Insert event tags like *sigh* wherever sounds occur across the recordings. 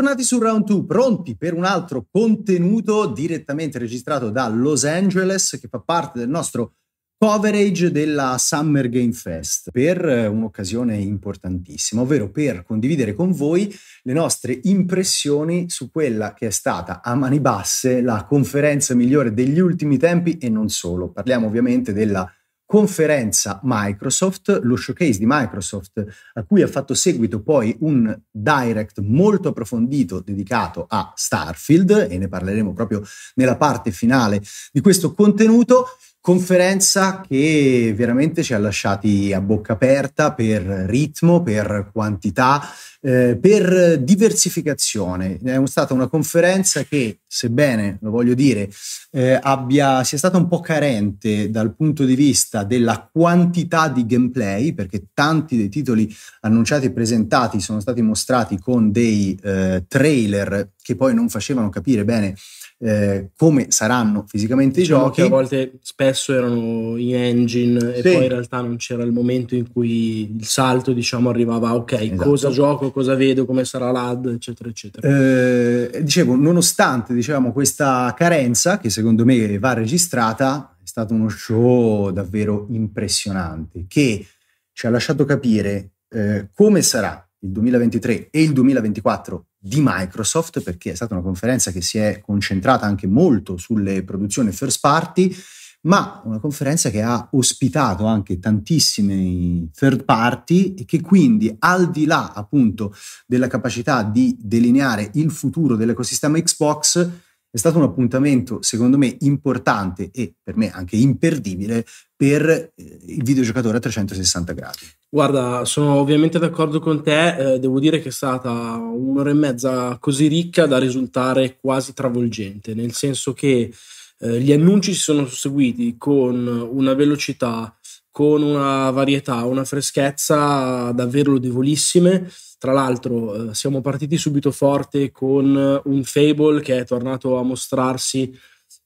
Bentornati su Round 2, pronti per un altro contenuto direttamente registrato da Los Angeles che fa parte del nostro coverage della Summer Game Fest per eh, un'occasione importantissima, ovvero per condividere con voi le nostre impressioni su quella che è stata a mani basse la conferenza migliore degli ultimi tempi e non solo. Parliamo ovviamente della conferenza Microsoft, lo showcase di Microsoft, a cui ha fatto seguito poi un direct molto approfondito dedicato a Starfield, e ne parleremo proprio nella parte finale di questo contenuto. Conferenza che veramente ci ha lasciati a bocca aperta per ritmo, per quantità, eh, per diversificazione. È stata una conferenza che, sebbene, lo voglio dire, eh, abbia, sia stata un po' carente dal punto di vista della quantità di gameplay, perché tanti dei titoli annunciati e presentati sono stati mostrati con dei eh, trailer che poi non facevano capire bene eh, come saranno fisicamente diciamo i giochi. Che a volte spesso erano in engine e poi in realtà non c'era il momento in cui il salto diciamo arrivava ok esatto. cosa gioco, cosa vedo, come sarà l'AD eccetera eccetera. Eh, dicevo nonostante diciamo questa carenza che secondo me va registrata è stato uno show davvero impressionante che ci ha lasciato capire eh, come sarà il 2023 e il 2024 di Microsoft, perché è stata una conferenza che si è concentrata anche molto sulle produzioni first party, ma una conferenza che ha ospitato anche tantissime third party e che quindi al di là appunto della capacità di delineare il futuro dell'ecosistema Xbox è stato un appuntamento, secondo me, importante e per me anche imperdibile per eh, il videogiocatore a 360 gradi. Guarda, sono ovviamente d'accordo con te, eh, devo dire che è stata un'ora e mezza così ricca da risultare quasi travolgente, nel senso che eh, gli annunci si sono susseguiti con una velocità con una varietà, una freschezza davvero lodevolissime. Tra l'altro eh, siamo partiti subito forte con eh, un Fable che è tornato a mostrarsi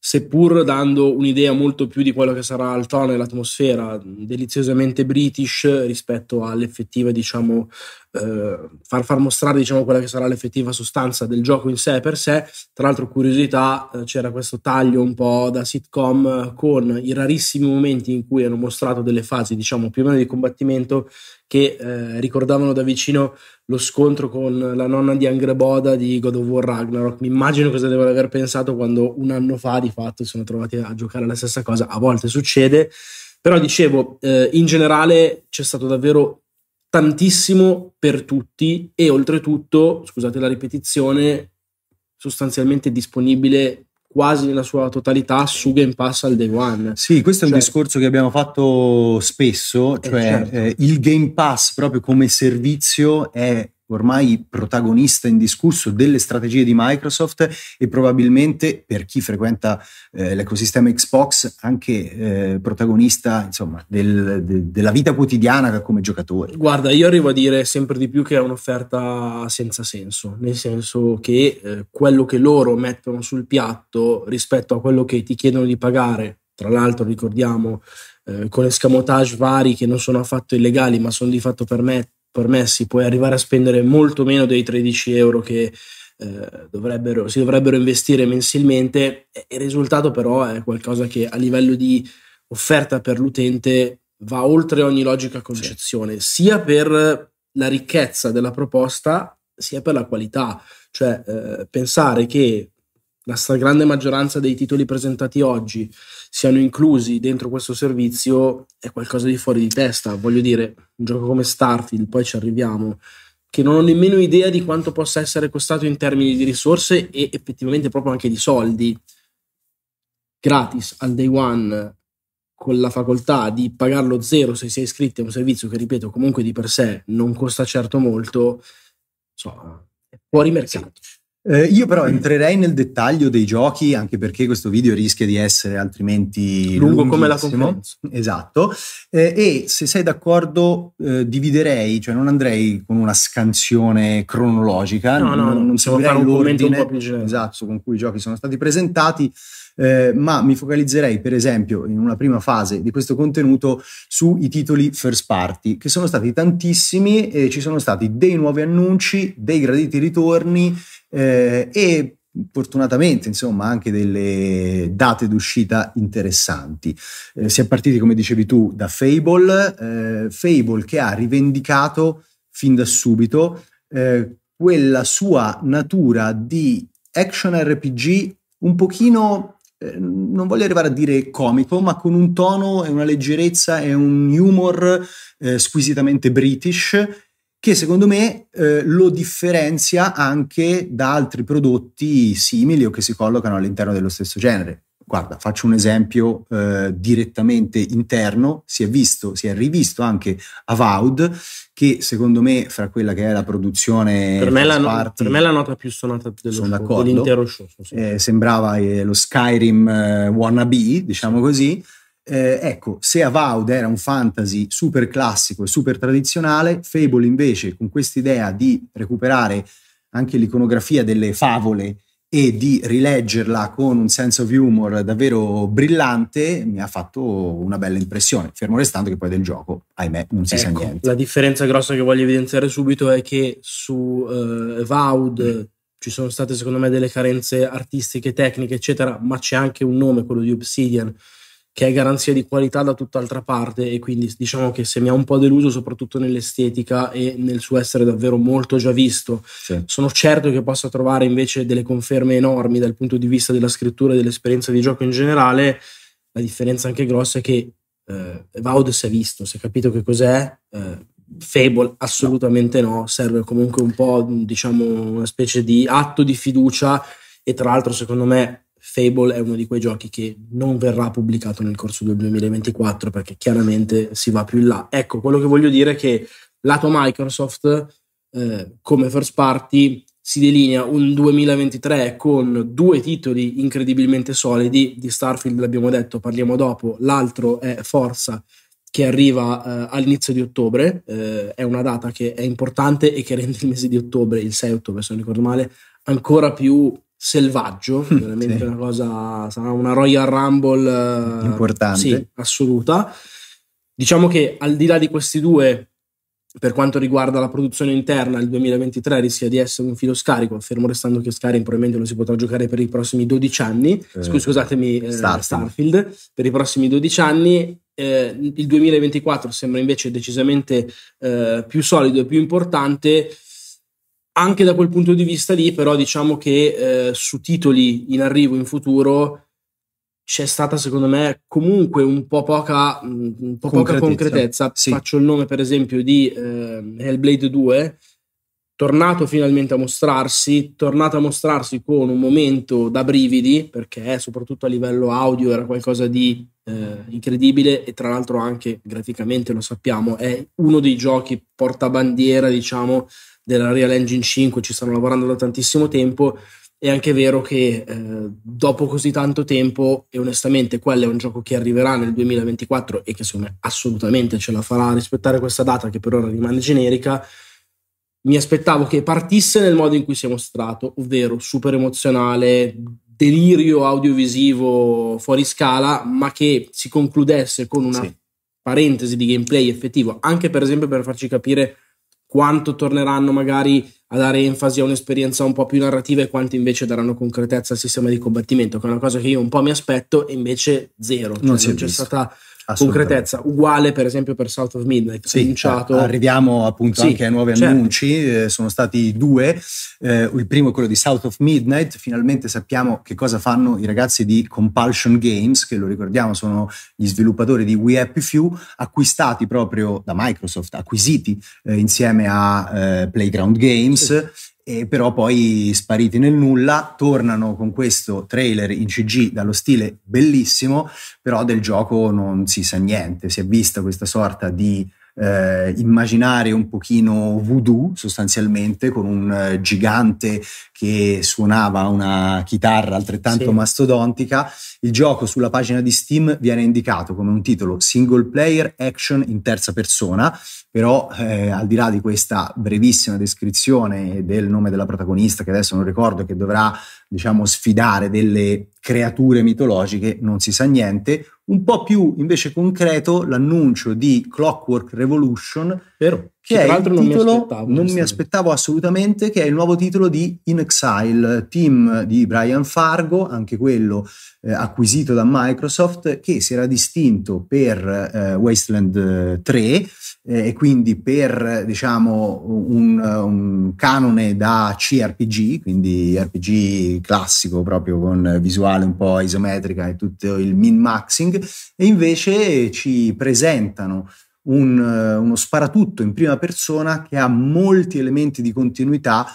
seppur dando un'idea molto più di quello che sarà il tono e l'atmosfera deliziosamente british rispetto all'effettiva diciamo eh, far, far, mostrare diciamo quella che sarà l'effettiva sostanza del gioco in sé per sé tra l'altro curiosità eh, c'era questo taglio un po' da sitcom eh, con i rarissimi momenti in cui hanno mostrato delle fasi diciamo più o meno di combattimento che eh, ricordavano da vicino lo scontro con la nonna di Angreboda di God of War Ragnarok. Mi immagino cosa devono aver pensato quando un anno fa di fatto si sono trovati a giocare la stessa cosa. A volte succede, però dicevo, eh, in generale c'è stato davvero tantissimo per tutti e oltretutto, scusate la ripetizione, sostanzialmente disponibile quasi nella sua totalità su Game Pass al day one. Sì, questo è cioè, un discorso che abbiamo fatto spesso, eh, cioè certo. eh, il Game Pass proprio come servizio è ormai protagonista indiscusso delle strategie di Microsoft e probabilmente per chi frequenta eh, l'ecosistema Xbox anche eh, protagonista insomma, del, de, della vita quotidiana come giocatore. Guarda, io arrivo a dire sempre di più che è un'offerta senza senso, nel senso che eh, quello che loro mettono sul piatto rispetto a quello che ti chiedono di pagare, tra l'altro ricordiamo eh, con escamotage vari che non sono affatto illegali ma sono di fatto permessi permessi, puoi arrivare a spendere molto meno dei 13 euro che eh, dovrebbero, si dovrebbero investire mensilmente. Il risultato però è qualcosa che a livello di offerta per l'utente va oltre ogni logica concezione, sì. sia per la ricchezza della proposta, sia per la qualità. Cioè eh, pensare che la stragrande maggioranza dei titoli presentati oggi siano inclusi dentro questo servizio è qualcosa di fuori di testa. Voglio dire, un gioco come Starfield, poi ci arriviamo, che non ho nemmeno idea di quanto possa essere costato in termini di risorse e effettivamente proprio anche di soldi. Gratis al day one con la facoltà di pagarlo zero se si è iscritti a un servizio che, ripeto, comunque di per sé non costa certo molto, insomma, è fuori mercato. Sì. Eh, io però entrerei nel dettaglio dei giochi, anche perché questo video rischia di essere altrimenti lungo come la conferenza. Esatto. Eh, e se sei d'accordo, eh, dividerei, cioè non andrei con una scansione cronologica. No, no, non, non si può fare un commento un po' più generale. Esatto, con cui i giochi sono stati presentati. Eh, ma mi focalizzerei per esempio in una prima fase di questo contenuto sui titoli first party che sono stati tantissimi e ci sono stati dei nuovi annunci, dei graditi ritorni eh, e fortunatamente insomma anche delle date d'uscita interessanti eh, si è partiti come dicevi tu da Fable eh, Fable che ha rivendicato fin da subito eh, quella sua natura di action RPG un pochino eh, non voglio arrivare a dire comico, ma con un tono e una leggerezza e un humor eh, squisitamente british che secondo me eh, lo differenzia anche da altri prodotti simili o che si collocano all'interno dello stesso genere. Guarda, faccio un esempio eh, direttamente interno, si è visto, si è rivisto anche Avowed, che secondo me fra quella che è la produzione... Per me, la, party, per me la nota più suonata dello show, dell'intero show. Sì. Eh, sembrava eh, lo Skyrim eh, wannabe, diciamo così, eh, ecco, se Avowed era un fantasy super classico e super tradizionale, Fable invece con questa idea di recuperare anche l'iconografia delle favole e di rileggerla con un sense of humor davvero brillante mi ha fatto una bella impressione, fermo restando che poi del gioco, ahimè, non si ecco, sa niente. La differenza grossa che voglio evidenziare subito è che su uh, eh, Vaud mm. ci sono state secondo me delle carenze artistiche, tecniche, eccetera, ma c'è anche un nome, quello di Obsidian, che è garanzia di qualità da tutt'altra parte e quindi diciamo che se mi ha un po' deluso soprattutto nell'estetica e nel suo essere davvero molto già visto sì. sono certo che possa trovare invece delle conferme enormi dal punto di vista della scrittura e dell'esperienza di gioco in generale la differenza anche grossa è che eh, Vaud si è visto si è capito che cos'è eh, Fable assolutamente no serve comunque un po' diciamo una specie di atto di fiducia e tra l'altro secondo me Fable è uno di quei giochi che non verrà pubblicato nel corso del 2024 perché chiaramente si va più in là. Ecco, quello che voglio dire è che lato Microsoft, eh, come first party, si delinea un 2023 con due titoli incredibilmente solidi. Di Starfield l'abbiamo detto, parliamo dopo. L'altro è Forza che arriva eh, all'inizio di ottobre, eh, è una data che è importante e che rende il mese di ottobre, il 6 ottobre se non ricordo male, ancora più selvaggio, mm, veramente sì. una cosa, sarà una Royal Rumble eh, importante. Sì, assoluta. Diciamo che al di là di questi due, per quanto riguarda la produzione interna, il 2023 rischia di essere un filo scarico, fermo restando che Skyrim probabilmente non si potrà giocare per i prossimi 12 anni, eh, scusatemi eh, Starfield. Starfield, per i prossimi 12 anni eh, il 2024 sembra invece decisamente eh, più solido e più importante anche da quel punto di vista lì, però, diciamo che eh, su titoli in arrivo in futuro c'è stata, secondo me, comunque un po' poca, mm, un po concretezza. Poca concretezza. Sì. Faccio il nome, per esempio, di eh, Hellblade 2, tornato finalmente a mostrarsi, tornato a mostrarsi con un momento da brividi, perché eh, soprattutto a livello audio era qualcosa di eh, incredibile e tra l'altro anche graficamente lo sappiamo, è uno dei giochi portabandiera, diciamo, della Real Engine 5, ci stanno lavorando da tantissimo tempo. È anche vero che eh, dopo così tanto tempo, e onestamente quello è un gioco che arriverà nel 2024 e che secondo me assolutamente ce la farà a rispettare questa data che per ora rimane generica, mi aspettavo che partisse nel modo in cui si è mostrato, ovvero super emozionale, delirio audiovisivo fuori scala, ma che si concludesse con una sì. parentesi di gameplay effettivo, anche per esempio per farci capire quanto torneranno magari a dare enfasi a un'esperienza un po' più narrativa e quanto invece daranno concretezza al sistema di combattimento, che è una cosa che io un po' mi aspetto e invece zero. Non, cioè, non c'è stata concretezza. Uguale per esempio per South of Midnight. Sì, annunciato... Arriviamo appunto sì, anche ai nuovi certo. annunci, eh, sono stati due. Eh, il primo è quello di South of Midnight, finalmente sappiamo che cosa fanno i ragazzi di Compulsion Games, che lo ricordiamo sono gli sviluppatori di We Happy Few, acquistati proprio da Microsoft, acquisiti eh, insieme a eh, Playground Games. Sì e però poi spariti nel nulla, tornano con questo trailer in CG dallo stile bellissimo, però del gioco non si sa niente, si è vista questa sorta di eh, immaginario un pochino voodoo sostanzialmente, con un eh, gigante che suonava una chitarra altrettanto sì. mastodontica. Il gioco sulla pagina di Steam viene indicato come un titolo single player action in terza persona, però eh, al di là di questa brevissima descrizione del nome della protagonista, che adesso non ricordo, che dovrà diciamo sfidare delle creature mitologiche, non si sa niente un po' più invece concreto l'annuncio di Clockwork Revolution, Vero. che, che tra l'altro non titolo, mi aspettavo. Non mi aspettavo assolutamente, che è il nuovo titolo di In Exile, team di Brian Fargo, anche quello eh, acquisito da Microsoft, che si era distinto per eh, Wasteland 3 eh, eh, e quindi per diciamo, un, un, canone da CRPG, quindi RPG classico proprio con visuale un po' isometrica e tutto il min-maxing, e invece ci presentano un, uno sparatutto in prima persona che ha molti elementi di continuità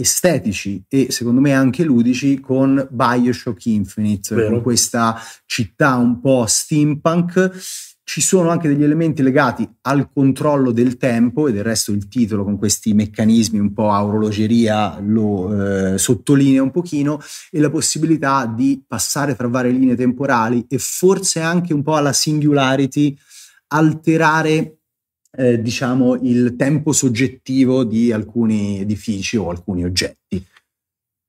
estetici e secondo me anche ludici con Bioshock Infinite, Vero. con questa città un po' steampunk ci sono anche degli elementi legati al controllo del tempo e del resto il titolo con questi meccanismi un po' a orologeria lo eh, sottolinea un pochino e la possibilità di passare tra varie linee temporali e forse anche un po' alla singularity alterare eh, diciamo il tempo soggettivo di alcuni edifici o alcuni oggetti.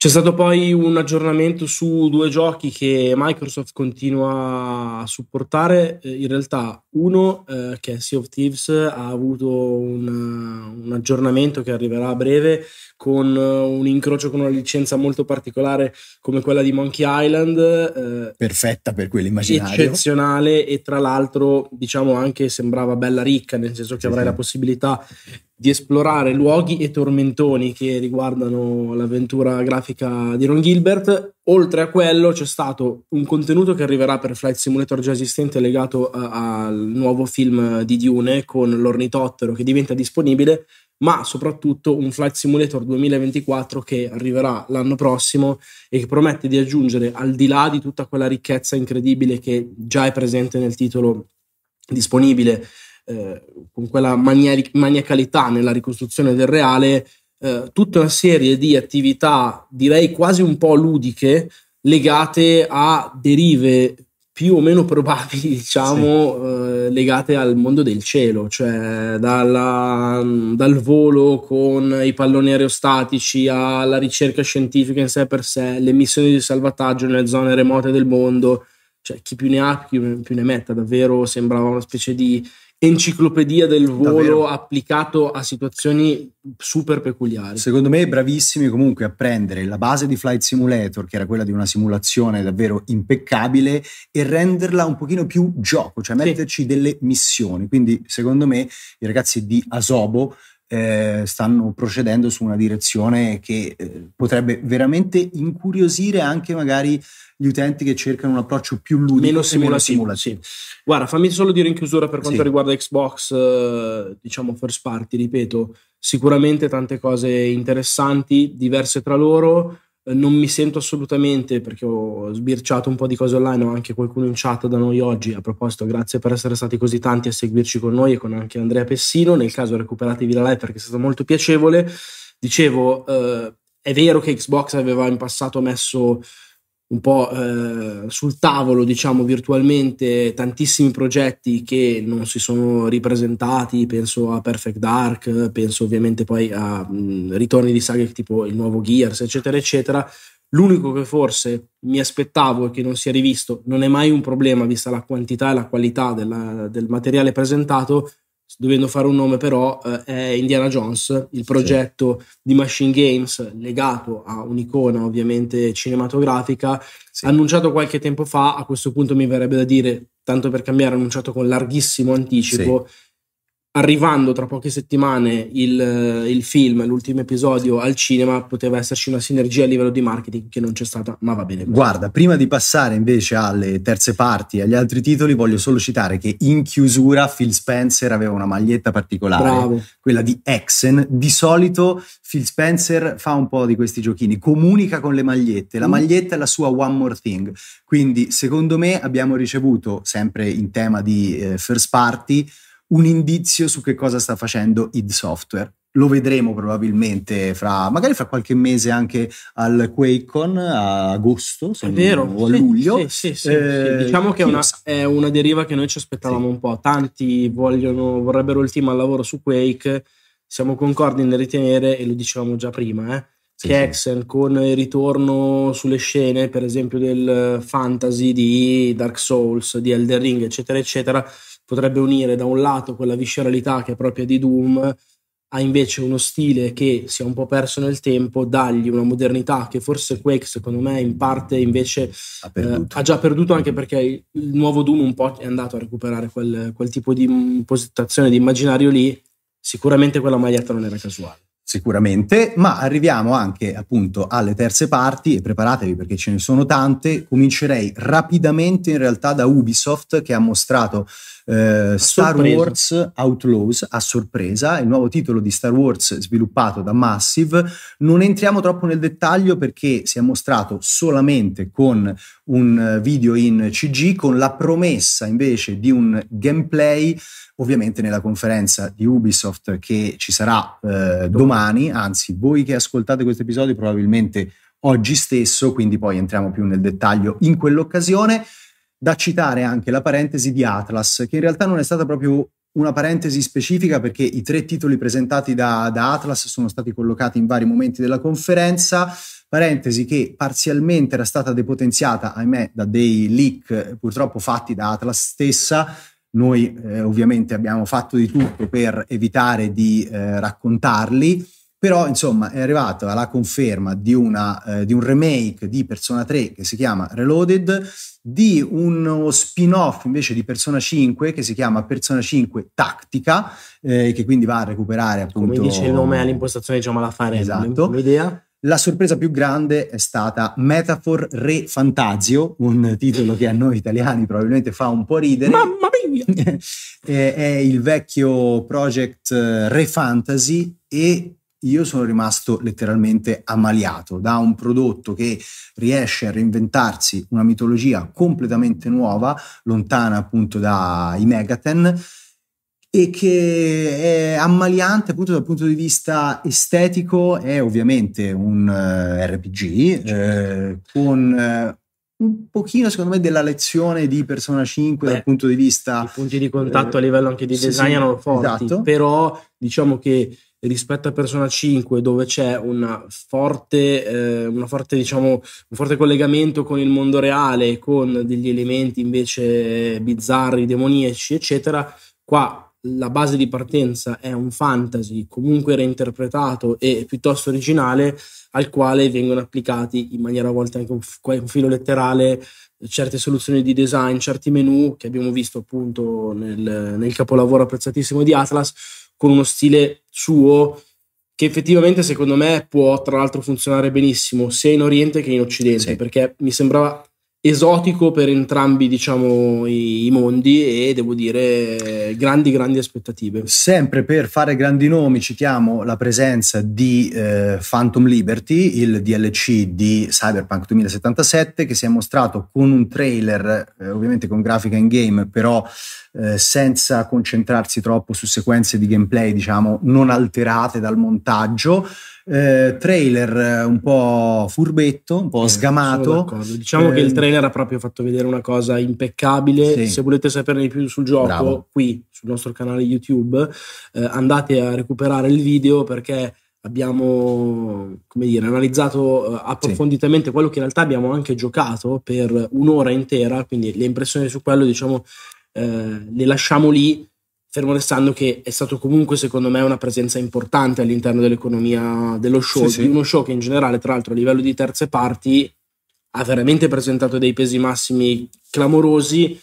C'è stato poi un aggiornamento su due giochi che Microsoft continua a supportare. Eh, in realtà, uno eh, che è Sea of Thieves ha avuto un, eh, un, aggiornamento che arriverà a breve con eh, un incrocio con una licenza molto particolare come quella di Monkey Island. Eh, Perfetta per quell'immaginario. Eccezionale e tra l'altro diciamo anche sembrava bella ricca, nel senso che sì, avrai sì. la possibilità di esplorare luoghi e tormentoni che riguardano l'avventura grafica di Ron Gilbert. Oltre a quello c'è stato un contenuto che arriverà per Flight Simulator già esistente legato a, eh, al nuovo film di Dune con l'ornitottero che diventa disponibile ma soprattutto un Flight Simulator 2024 che arriverà l'anno prossimo e che promette di aggiungere, al di là di tutta quella ricchezza incredibile che già è presente nel titolo disponibile, eh, con quella maniacalità nella ricostruzione del reale, eh, tutta una serie di attività, direi quasi un po' ludiche, legate a derive più o meno probabili, *laughs* diciamo, sì. eh, legate al mondo del cielo, cioè dalla, dal volo con i palloni aerostatici alla ricerca scientifica in sé per sé, le missioni di salvataggio nelle zone remote del mondo, cioè chi più ne ha più, più ne metta, davvero sembrava una specie di enciclopedia del volo Davvero. applicato a situazioni super peculiari. Secondo me bravissimi comunque a prendere la base di Flight Simulator, che era quella di una simulazione davvero impeccabile, e renderla un pochino più gioco, cioè metterci sì. delle missioni. Quindi secondo me i ragazzi di Asobo eh, stanno procedendo su una direzione che eh, potrebbe veramente incuriosire anche magari gli utenti che cercano un approccio più ludico meno simulativo. Sì. Guarda, fammi solo dire in chiusura per quanto sì. riguarda Xbox, eh, diciamo first party, ripeto, sicuramente tante cose interessanti, diverse tra loro eh, non mi sento assolutamente perché ho sbirciato un po' di cose online, ho anche qualcuno in chat da noi oggi. A proposito, grazie per essere stati così tanti a seguirci con noi e con anche Andrea Pessino. Nel caso recuperatevi la live perché è stato molto piacevole. Dicevo, eh, è vero che Xbox aveva in passato messo un po' eh, sul tavolo, diciamo virtualmente, tantissimi progetti che non si sono ripresentati, penso a Perfect Dark, penso ovviamente poi a mh, ritorni di saghe tipo il nuovo Gears, eccetera, eccetera. L'unico che forse mi aspettavo e che non si è rivisto, non è mai un problema vista la quantità e la qualità della, del materiale presentato, dovendo fare un nome però, eh, è Indiana Jones, il progetto sì. di Machine Games legato a un'icona ovviamente cinematografica, sì. annunciato qualche tempo fa, a questo punto mi verrebbe da dire, tanto per cambiare, annunciato con larghissimo anticipo. Sì arrivando tra poche settimane il, il, film, l'ultimo episodio al cinema, poteva esserci una sinergia a livello di marketing che non c'è stata, ma va bene. Guarda, prima di passare invece alle terze parti, agli altri titoli, voglio solo citare che in chiusura Phil Spencer aveva una maglietta particolare, Bravo. quella di Exen. Di solito Phil Spencer fa un po' di questi giochini, comunica con le magliette, la mm. maglietta è la sua One More Thing. Quindi, secondo me, abbiamo ricevuto, sempre in tema di eh, first party, un indizio su che cosa sta facendo id Software. Lo vedremo probabilmente fra, magari fra qualche mese anche al QuakeCon a agosto se è vero, o a luglio. Sì, sì, sì, eh, diciamo che è una, è una, deriva che noi ci aspettavamo un po'. Tanti vogliono, vorrebbero il team al lavoro su Quake, siamo concordi nel ritenere, e lo dicevamo già prima, eh, che Axel con il ritorno sulle scene, per esempio del fantasy di Dark Souls, di Elder Ring, eccetera, eccetera, potrebbe unire da un lato quella visceralità che è propria di Doom a invece uno stile che si è un po' perso nel tempo, dargli una modernità che forse Quake secondo me in parte invece ha, eh, ha già perduto anche perché il nuovo Doom un po' è andato a recuperare quel, quel tipo di impostazione di immaginario lì, sicuramente quella maglietta non era casuale sicuramente, ma arriviamo anche appunto alle terze parti e preparatevi perché ce ne sono tante. Comincerei rapidamente in realtà da Ubisoft che ha mostrato eh, Star Wars Outlaws a sorpresa, il nuovo titolo di Star Wars sviluppato da Massive. Non entriamo troppo nel dettaglio perché si è mostrato solamente con un eh, video in CG con la promessa invece di un gameplay ovviamente nella conferenza di Ubisoft che ci sarà eh, domani domani, anzi voi che ascoltate questo episodio probabilmente oggi stesso, quindi poi entriamo più nel dettaglio in quell'occasione, da citare anche la parentesi di Atlas, che in realtà non è stata proprio una parentesi specifica perché i tre titoli presentati da, da, Atlas sono stati collocati in vari momenti della conferenza, parentesi che parzialmente era stata depotenziata, ahimè, da dei leak eh, purtroppo fatti da Atlas stessa, noi eh, ovviamente abbiamo fatto di tutto per evitare di eh, raccontarli, però insomma è arrivata la conferma di, una, eh, di, un remake di Persona 3 che si chiama Reloaded, di uno spin-off invece di Persona 5 che si chiama Persona 5 Tattica, eh, che quindi va a recuperare appunto... Come dice il nome all'impostazione diciamo la fare, esatto. l'idea la sorpresa più grande è stata Metaphor Re Fantasio, un titolo che a noi italiani probabilmente fa un po' ridere. Mamma mia! *laughs* Eh, è il vecchio project eh, Re Fantasy e io sono rimasto letteralmente ammaliato da un prodotto che riesce a reinventarsi una mitologia completamente nuova, lontana appunto dai Megaten e che è ammaliante appunto dal punto di vista estetico, è ovviamente un uh, eh, RPG certo. eh, con uh, un pochino secondo me della lezione di Persona 5 Beh, dal punto di vista... I punti di contatto eh, a livello anche di sì, design erano sì, forti, esatto. però diciamo che rispetto a Persona 5 dove c'è una forte, eh, una forte diciamo, un forte collegamento con il mondo reale, con degli elementi invece bizzarri, demoniaci eccetera, qua la base di partenza è un fantasy comunque reinterpretato e piuttosto originale al quale vengono applicati in maniera a volte anche un, un filo letterale certe soluzioni di design, certi menu che abbiamo visto appunto nel, nel capolavoro apprezzatissimo di Atlas con uno stile suo che effettivamente secondo me può tra l'altro funzionare benissimo sia in Oriente che in Occidente sì. perché mi sembrava esotico per entrambi diciamo, i mondi e devo dire grandi grandi aspettative sempre per fare grandi nomi citiamo la presenza di eh, Phantom Liberty il DLC di Cyberpunk 2077 che si è mostrato con un trailer eh, ovviamente con grafica in game però eh, senza concentrarsi troppo su sequenze di gameplay diciamo non alterate dal montaggio eh, trailer eh, un po' furbetto, un po' eh, sgamato. Diciamo eh, che il eh, trailer ha proprio fatto vedere una cosa impeccabile. Sì. Se volete saperne di più sul gioco, Bravo. qui sul nostro canale YouTube, eh, andate a recuperare il video perché abbiamo dire, analizzato approfonditamente sì. quello che in realtà abbiamo anche giocato per un'ora intera, quindi le impressioni su quello diciamo, le lasciamo lì fermo restando che è stato comunque secondo me una presenza importante all'interno dell'economia dello show, sì, di sì. uno show che in generale tra l'altro a livello di terze parti ha veramente presentato dei pesi massimi clamorosi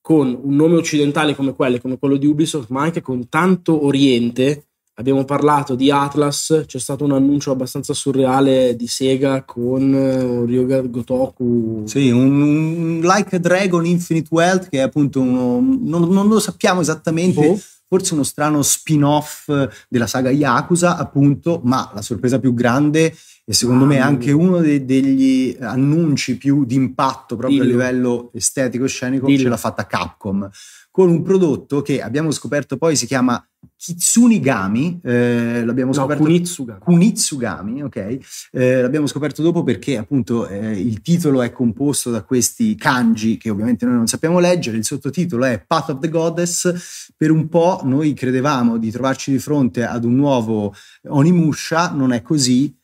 con un nome occidentale come quello, come quello di Ubisoft, ma anche con tanto Oriente abbiamo parlato di Atlas, c'è stato un annuncio abbastanza surreale di Sega con eh, Ryoga Gotoku. Sì, un, un Like Dragon Infinite Wealth che è appunto uno, non, non lo sappiamo esattamente. Oh. Forse uno strano spin-off eh, della saga Yakuza, appunto, ma la sorpresa più grande e secondo ah, me anche uno de- degli annunci più d'impatto proprio dillo. a livello estetico e scenico dillo. ce l'ha fatta Capcom con un prodotto che abbiamo scoperto poi si chiama Kitsunigami, eh, l'abbiamo no, scoperto. Kunitsugami. Kunitsugami ok. Eh, l'abbiamo scoperto dopo perché appunto eh, il titolo è composto da questi kanji che ovviamente noi non sappiamo leggere. Il sottotitolo è Path of the Goddess. Per un po' noi credevamo di trovarci di fronte ad un nuovo Onimusha, non è così.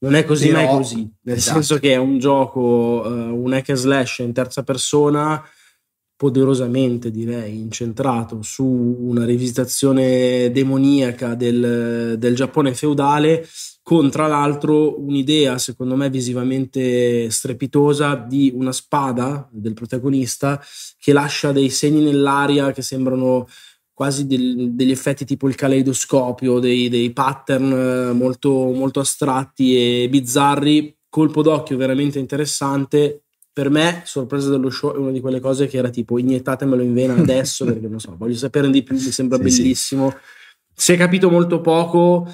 Non è così, però, non è così. Nel esatto. senso che è un gioco, uh, un hack slash in terza persona poderosamente direi incentrato su una rivisitazione demoniaca del, del, Giappone feudale con tra l'altro un'idea secondo me visivamente strepitosa di una spada del protagonista che lascia dei segni nell'aria che sembrano quasi del, degli effetti tipo il caleidoscopio, dei, dei pattern eh, molto, molto astratti e bizzarri, colpo d'occhio veramente interessante per me sorpresa dello show è una di quelle cose che era tipo iniettatemelo in vena adesso *laughs* perché non so, voglio saperne di più, mi sembra sì, bellissimo. Sì. Si è capito molto poco,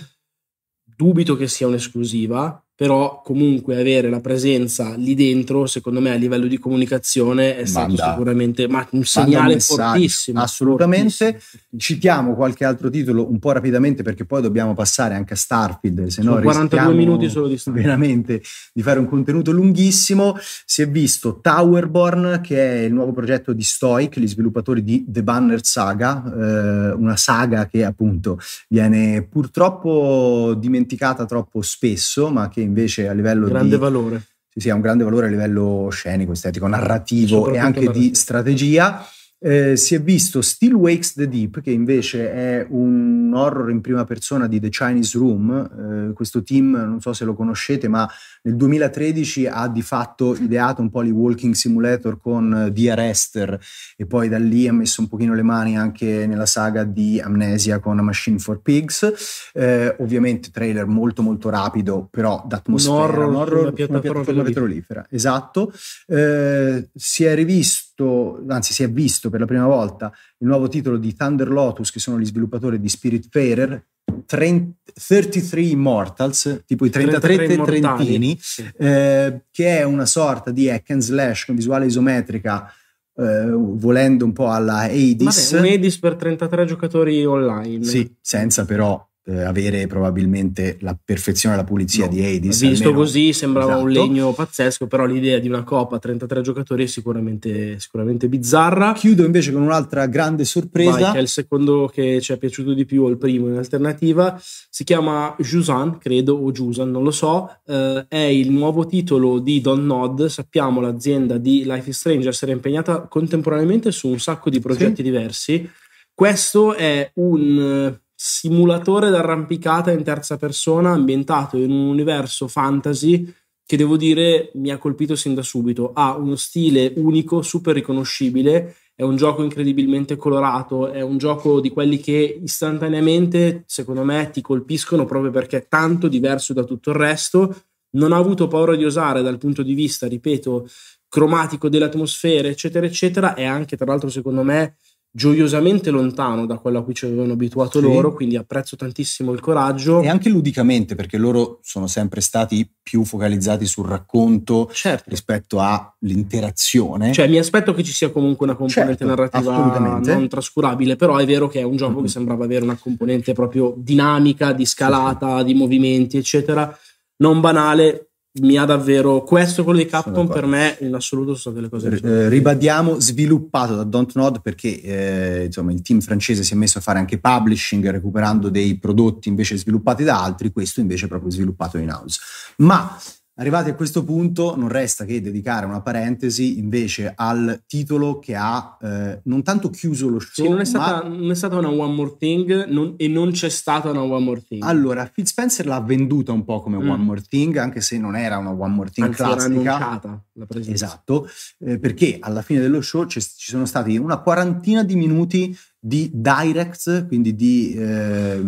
dubito che sia un'esclusiva, però comunque avere la presenza lì dentro, secondo me a livello di comunicazione è stato sicuramente ma un segnale un fortissimo. Assolutamente. Fortissimo. Citiamo qualche altro titolo un po' rapidamente perché poi dobbiamo passare anche a Starfield, se Sono no 42 minuti solo di Starfield. Veramente di fare un contenuto lunghissimo. Si è visto Towerborn che è il nuovo progetto di Stoic, gli sviluppatori di The Banner Saga, eh, una saga che appunto viene purtroppo dimenticata troppo spesso, ma che invece a livello grande di... valore. Sì, sì, ha un grande valore a livello scenico, estetico, narrativo e anche narrativo. di strategia eh, si è visto Still Wakes the Deep, che invece è un horror in prima persona di The Chinese Room. Eh, questo team, non so se lo conoscete, ma nel 2013 ha di fatto ideato un po' di Walking Simulator con eh, The Arrester e poi da lì ha messo un pochino le mani anche nella saga di Amnesia con Machine for Pigs. Eh, ovviamente trailer molto molto rapido, però d'atmosfera. Un horror, un horror una piattaforma, una piattaforma petrolifera. Esatto. Eh, si è rivisto visto, anzi si è visto per la prima volta il nuovo titolo di Thunder Lotus, che sono gli sviluppatori di Spirit Fairer, 33 Immortals, tipo i 33, 33 trentini, sì. eh, che è una sorta di hack and slash con visuale isometrica, eh, volendo un po' alla Edis, un Edis per 33 giocatori online. Sì, senza però eh, avere probabilmente la perfezione la pulizia no, di Hades. Visto almeno. così sembrava esatto. un legno pazzesco, però l'idea di una coppa a 33 giocatori è sicuramente, sicuramente bizzarra. Chiudo invece con un'altra grande sorpresa. Vai, che è il secondo che ci è piaciuto di più, o il primo in alternativa. Si chiama Jusan, credo, o Jusan, non lo so. Eh, è il nuovo titolo di Don Nod. Sappiamo l'azienda di Life is Strange essere impegnata contemporaneamente su un sacco di progetti sì. diversi. Questo è un simulatore d'arrampicata in terza persona ambientato in un universo fantasy che devo dire mi ha colpito sin da subito. Ha uno stile unico, super riconoscibile, è un gioco incredibilmente colorato, è un gioco di quelli che istantaneamente, secondo me, ti colpiscono proprio perché è tanto diverso da tutto il resto. Non ha avuto paura di osare dal punto di vista, ripeto, cromatico delle atmosfere, eccetera, eccetera. È anche, tra l'altro, secondo me, gioiosamente lontano da quello a cui ci avevano abituato sì. loro, quindi apprezzo tantissimo il coraggio. E anche ludicamente, perché loro sono sempre stati più focalizzati sul racconto certo. rispetto all'interazione. Cioè mi aspetto che ci sia comunque una componente certo, narrativa non trascurabile, però è vero che è un gioco mm-hmm. che sembrava avere una componente proprio dinamica, di scalata, sì, sì. di movimenti, eccetera, non banale, mi ha davvero questo quello di Capcom per me in assoluto sono delle cose R- eh, ribadiamo sviluppato da Dontnod perché eh, insomma il team francese si è messo a fare anche publishing recuperando dei prodotti invece sviluppati da altri questo invece è proprio sviluppato in house ma Arrivati a questo punto non resta che dedicare una parentesi invece al titolo che ha eh, non tanto chiuso lo show. Sì, non è, stata, ma... non è stata una one more thing non, e non c'è stata una one more thing. Allora, Phil Spencer l'ha venduta un po' come mm. one more thing, anche se non era una one more thing Anzi, classica. Era la presenza. Esatto, eh, perché alla fine dello show ci sono stati una quarantina di minuti di direct, quindi di eh,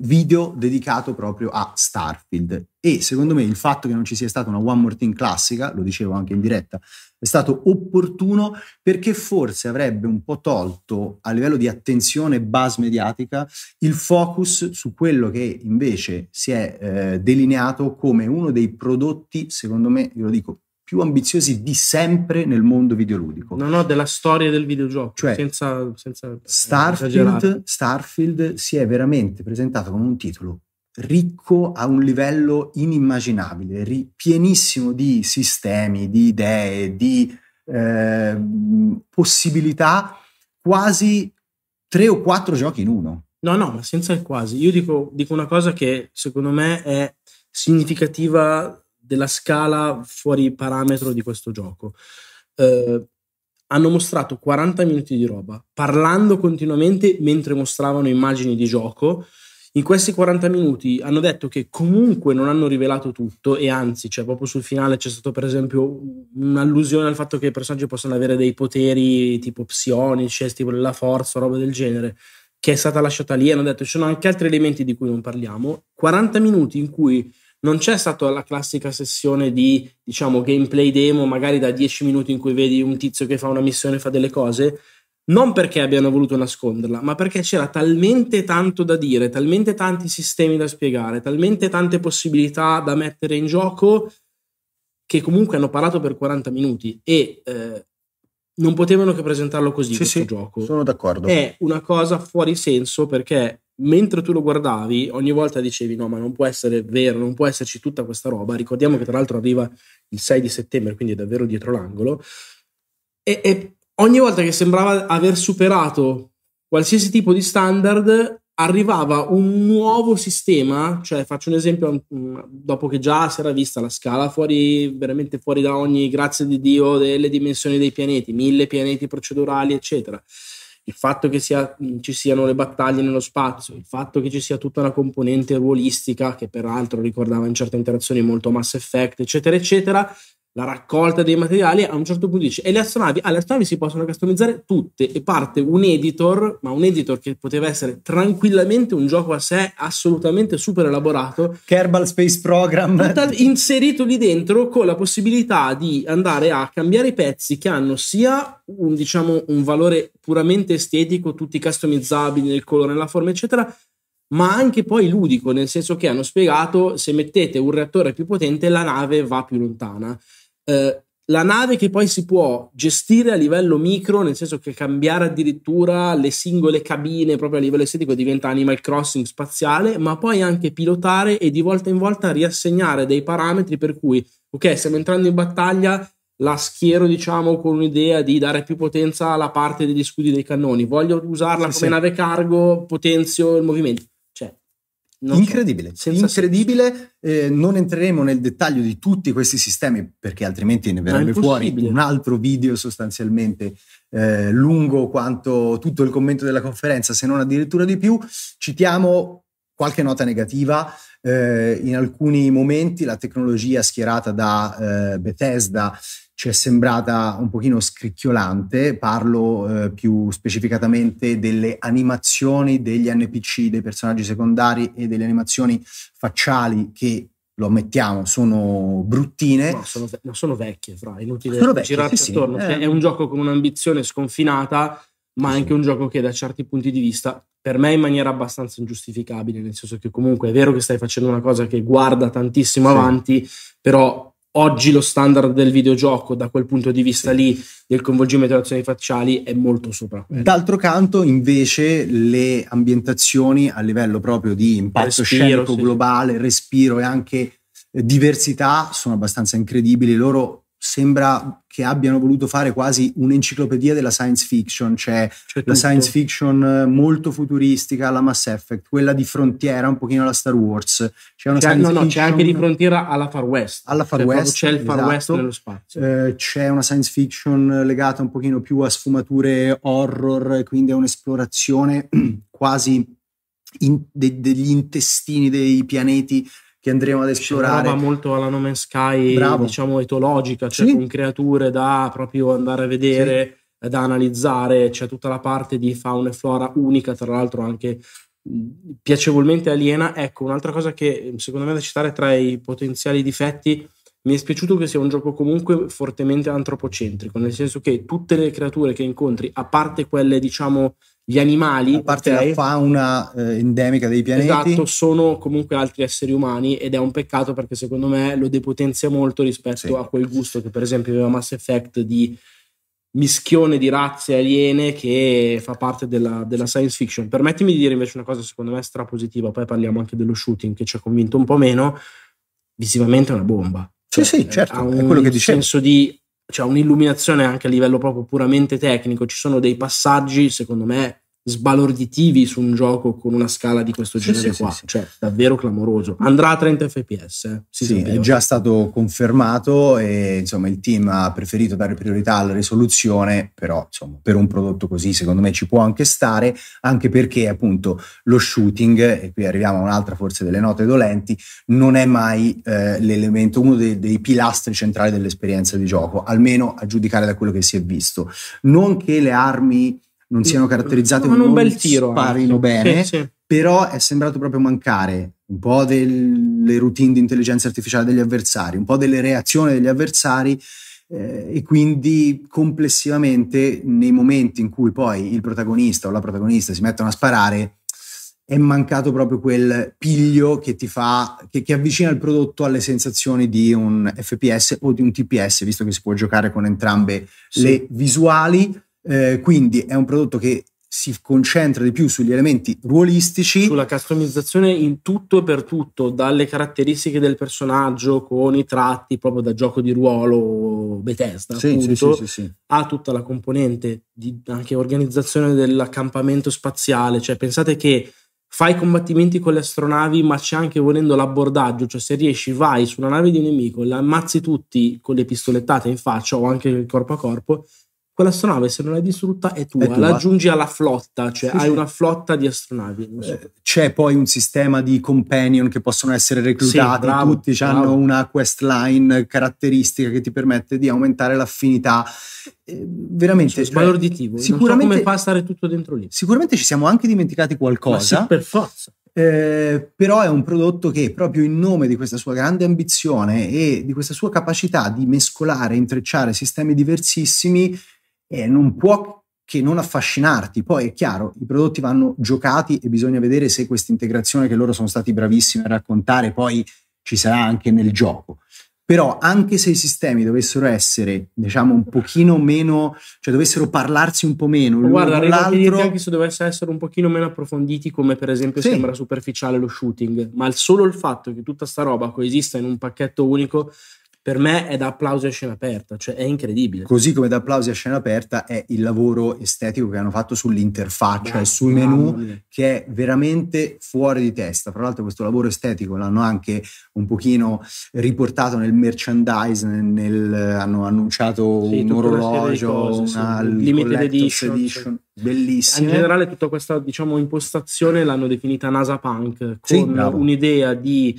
video dedicato proprio a Starfield. E secondo me il fatto che non ci sia stata una One More Thing classica, lo dicevo anche in diretta, è stato opportuno perché forse avrebbe un po' tolto a livello di attenzione base mediatica il focus su quello che invece si è eh, delineato come uno dei prodotti, secondo me, io lo dico più ambiziosi di sempre nel mondo videoludico. No, no, della storia del videogioco. Cioè, senza, senza Starfield, Starfield si è veramente presentato come un titolo ricco a un livello inimmaginabile, ri- pienissimo di sistemi, di idee, di eh, possibilità, quasi tre o quattro giochi in uno. No, no, ma senza il quasi. Io dico, dico una cosa che secondo me è significativa della scala fuori parametro di questo gioco. Eh, hanno mostrato 40 minuti di roba, parlando continuamente mentre mostravano immagini di gioco. In questi 40 minuti hanno detto che comunque non hanno rivelato tutto e anzi, cioè proprio sul finale c'è stato per esempio un'allusione al fatto che i personaggi possano avere dei poteri tipo psionici, tipo della forza, roba del genere, che è stata lasciata lì hanno detto ci sono anche altri elementi di cui non parliamo. 40 minuti in cui non c'è stata la classica sessione di diciamo gameplay demo, magari da 10 minuti in cui vedi un tizio che fa una missione e fa delle cose. Non perché abbiano voluto nasconderla, ma perché c'era talmente tanto da dire, talmente tanti sistemi da spiegare, talmente tante possibilità da mettere in gioco che comunque hanno parlato per 40 minuti e eh, non potevano che presentarlo così sì, questo sì, gioco. Sono d'accordo. È una cosa fuori senso perché mentre tu lo guardavi, ogni volta dicevi: No, ma non può essere vero, non può esserci tutta questa roba. Ricordiamo che, tra l'altro, arriva il 6 di settembre, quindi è davvero dietro l'angolo. E, e ogni volta che sembrava aver superato qualsiasi tipo di standard, arrivava un nuovo sistema. Cioè, faccio un esempio: mm, dopo che già si era vista la scala fuori, veramente fuori da ogni, grazie di Dio, delle dimensioni dei pianeti, mille pianeti procedurali, eccetera il fatto che sia, ci siano le battaglie nello spazio, il fatto che ci sia tutta una componente ruolistica, che peraltro ricordava in certe interazioni molto Mass Effect, eccetera, eccetera, la raccolta dei materiali, a un certo punto dice, e le astronavi? Ah, le astronavi si possono customizzare tutte e parte un editor, ma un editor che poteva essere tranquillamente un gioco a sé, assolutamente super elaborato. Kerbal Space Program. Inserito lì dentro con la possibilità di andare a cambiare i pezzi che hanno sia un, diciamo, un valore puramente estetico, tutti customizzabili nel colore, nella forma, eccetera, ma anche poi ludico, nel senso che hanno spiegato se mettete un reattore più potente la nave va più lontana eh, la nave che poi si può gestire a livello micro, nel senso che cambiare addirittura le singole cabine proprio a livello estetico diventa Animal Crossing spaziale, ma poi anche pilotare e di volta in volta riassegnare dei parametri per cui, ok, stiamo entrando in battaglia, la schiero diciamo con un'idea di dare più potenza alla parte degli scudi dei cannoni, voglio usarla sì, come sì. nave cargo, potenzio il movimento non incredibile, so. incredibile. Eh, non entreremo nel dettaglio di tutti questi sistemi perché altrimenti ne verrebbe fuori un altro video sostanzialmente eh, lungo quanto tutto il commento della conferenza, se non addirittura di più. Citiamo qualche nota negativa. Eh, in alcuni momenti la tecnologia schierata da eh, Bethesda ci è sembrata un pochino scricchiolante, parlo eh, più specificatamente delle animazioni degli NPC, dei personaggi secondari e delle animazioni facciali che lo ammettiamo, sono bruttine. No, sono, ve- no, sono vecchie, fra, inutile sono vecchie, girarci sì, attorno. Sì. Cioè, eh. È un gioco con un'ambizione sconfinata, ma sì. anche un gioco che da certi punti di vista, per me in maniera abbastanza ingiustificabile, nel senso che comunque è vero che stai facendo una cosa che guarda tantissimo avanti, però oggi lo standard del videogioco da quel punto di vista lì del coinvolgimento delle azioni facciali è molto sopra. Eh. D'altro canto invece le ambientazioni a livello proprio di impatto scenico sì. globale, respiro e anche diversità sono abbastanza incredibili, loro sembra che abbiano voluto fare quasi un'enciclopedia della science fiction, cioè C'è la tutto. science fiction eh, molto futuristica, la Mass Effect, quella di frontiera, un pochino alla Star Wars. C'è, una c'è, no, no, c'è anche di frontiera alla Far West. Alla Far cioè, West. C'è il Far esatto. West nello spazio. Eh, c'è una science fiction legata un pochino più a sfumature horror, quindi a un'esplorazione *clears throat* quasi in, de, degli intestini dei pianeti che andremo ad esplorare. C'è molto alla No Man's Sky, Bravo. diciamo etologica, cioè sì. con creature da proprio andare a vedere, sì. Eh, da analizzare, c'è tutta la parte di fauna e flora unica, tra l'altro anche mm, piacevolmente aliena. Ecco, un'altra cosa che mm, secondo me da citare tra i potenziali difetti mi è spiaciuto che sia un gioco comunque fortemente antropocentrico, nel senso che tutte le creature che incontri, a parte quelle diciamo gli animali. A parte okay, la fauna eh, endemica dei pianeti. Esatto, sono comunque altri esseri umani ed è un peccato perché secondo me lo depotenzia molto rispetto sì. a quel gusto che per esempio aveva Mass Effect di mischione di razze aliene che fa parte della, della science fiction. Permettimi di dire invece una cosa secondo me strapositiva, poi parliamo anche dello shooting che ci ha convinto un po' meno, visivamente è una bomba. Cioè, sì, sì, certo, è quello che dicevo. senso di c'è un'illuminazione anche a livello proprio puramente tecnico, ci sono dei passaggi secondo me sbalorditivi su un gioco con una scala di questo genere sì, qua, sì, cioè davvero clamoroso. Andrà a 30 fps, eh, sì, è già stato confermato e insomma il team ha preferito dare priorità alla risoluzione, però insomma per un prodotto così secondo me ci può anche stare, anche perché appunto lo shooting, e qui arriviamo a un'altra forse delle note dolenti, non è mai eh, l'elemento, uno dei, dei pilastri centrali dell'esperienza di gioco, almeno a giudicare da quello che si è visto. Non che le armi non siano caratterizzate un, non un bel tiro, sparino anche. bene, sì, sì. però è sembrato proprio mancare un po' delle routine di intelligenza artificiale degli avversari, un po' delle reazioni degli avversari eh, e quindi complessivamente nei momenti in cui poi il protagonista o la protagonista si mettono a sparare è mancato proprio quel piglio che ti fa, che, che avvicina il prodotto alle sensazioni di un FPS o di un TPS, visto che si può giocare con entrambe sì. le visuali eh, quindi è un prodotto che si concentra di più sugli elementi ruolistici. Sulla customizzazione in tutto e per tutto, dalle caratteristiche del personaggio con i tratti proprio da gioco di ruolo Bethesda, sì, appunto, sì, sì, a tutta la componente di anche organizzazione dell'accampamento spaziale. Cioè, pensate che fai combattimenti con le astronavi, ma c'è anche volendo l'abbordaggio, cioè se riesci vai su una nave di un nemico, la ammazzi tutti con le pistolettate in faccia o anche il corpo a corpo quell'astronave se non è distrutta è tua, è tua. la aggiungi alla flotta, cioè sì, hai sì. una flotta di astronavi. So. Eh, c'è poi un sistema di companion che possono essere reclutati, sì, tutti bravo. hanno una quest line caratteristica che ti permette di aumentare l'affinità. Eh, veramente cioè, valore auditivo, sicuramente so come fa a stare tutto dentro lì. Sicuramente ci siamo anche dimenticati qualcosa. sì, per forza. Eh, però è un prodotto che proprio in nome di questa sua grande ambizione e di questa sua capacità di mescolare, intrecciare sistemi diversissimi, eh, non può che non affascinarti. Poi è chiaro, i prodotti vanno giocati e bisogna vedere se questa integrazione che loro sono stati bravissimi a raccontare poi ci sarà anche nel gioco. Però anche se i sistemi dovessero essere, diciamo, un pochino meno, cioè dovessero parlarsi un po' meno l'uno Guarda, l'altro... anche se dovesse essere un pochino meno approfonditi, come per esempio sì. sembra superficiale lo shooting, ma solo il fatto che tutta sta roba coesista in un pacchetto unico per me è da applausi a scena aperta, cioè è incredibile. Così come da applausi a scena aperta è il lavoro estetico che hanno fatto sull'interfaccia Beh, e sui menu che è veramente fuori di testa. Tra l'altro questo lavoro estetico l'hanno anche un pochino riportato nel merchandise, nel, hanno annunciato sì, un orologio, cose, una limited edition. edition. Cioè. Bellissima. In generale tutta questa diciamo, impostazione l'hanno definita NASA Punk, con sì, un'idea di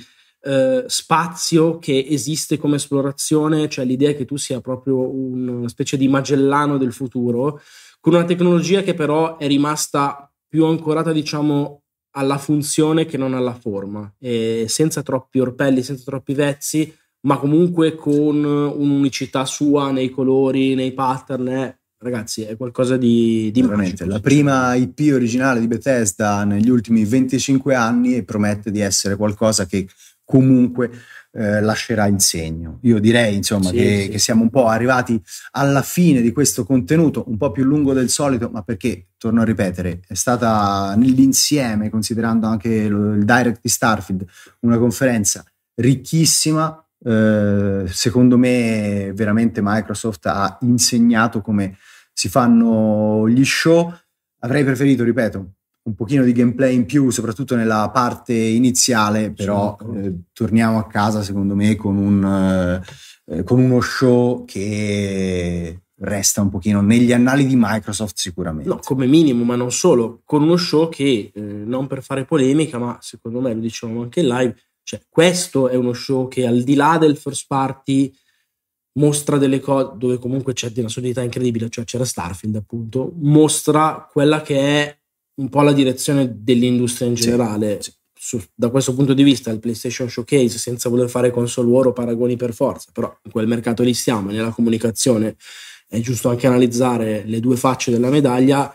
eh, spazio che esiste come esplorazione, cioè l'idea che tu sia proprio una specie di Magellano del futuro, con una tecnologia che però è rimasta più ancorata, diciamo, alla funzione che non alla forma, e senza troppi orpelli, senza troppi vezzi, ma comunque con un'unicità sua nei colori, nei pattern. Eh. Ragazzi, è qualcosa di, di veramente la prima IP originale di Bethesda negli ultimi 25 anni e promette di essere qualcosa che comunque eh, lascerà il segno. Io direi insomma sì, che, sì. che, siamo un po' arrivati alla fine di questo contenuto, un po' più lungo del solito, ma perché, torno a ripetere, è stata nell'insieme, considerando anche il direct di Starfield, una conferenza ricchissima. Eh, secondo me veramente Microsoft ha insegnato come si fanno gli show. Avrei preferito, ripeto, un pochino di gameplay in più, soprattutto nella parte iniziale, però eh, torniamo a casa secondo me con, un, eh, eh, con uno show che resta un pochino negli annali di Microsoft sicuramente. No, come minimo, ma non solo, con uno show che, eh, non per fare polemica, ma secondo me lo dicevamo anche in live, cioè questo è uno show che al di là del first party mostra delle cose dove comunque c'è di una solidità incredibile, cioè c'era Starfield appunto, mostra quella che è un po' la direzione dell'industria in generale. Sì. Su, da questo punto di vista il PlayStation Showcase, senza voler fare console war o paragoni per forza, però in quel mercato lì siamo, nella comunicazione è giusto anche analizzare le due facce della medaglia.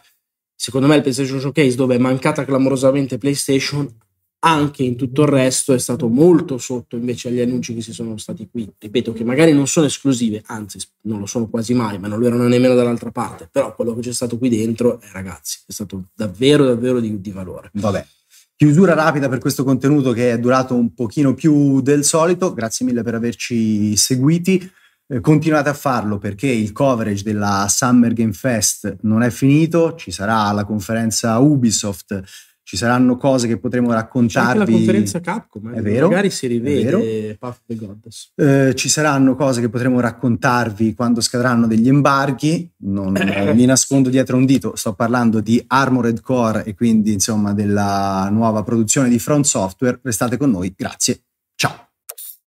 Secondo me il PlayStation Showcase, dove è mancata clamorosamente PlayStation, anche in tutto il resto è stato molto sotto invece agli annunci che si sono stati qui. Ripeto che magari non sono esclusive, anzi non lo sono quasi mai, ma non lo erano nemmeno dall'altra parte, però quello che c'è stato qui dentro, eh, ragazzi, è stato davvero davvero di, di valore. Vabbè. Chiusura rapida per questo contenuto che è durato un pochino più del solito, grazie mille per averci seguiti eh, continuate a farlo perché il coverage della Summer Game Fest non è finito, ci sarà la conferenza Ubisoft ci saranno cose che potremo raccontarvi. C'è anche la conferenza Capcom, eh, è vero, magari si rivede Path of the Goddess. Eh, ci saranno cose che potremo raccontarvi quando scadranno degli embarghi, non eh, *laughs* mi nascondo dietro un dito, sto parlando di Armored Core e quindi insomma della nuova produzione di Front Software. Restate con noi, grazie, ciao.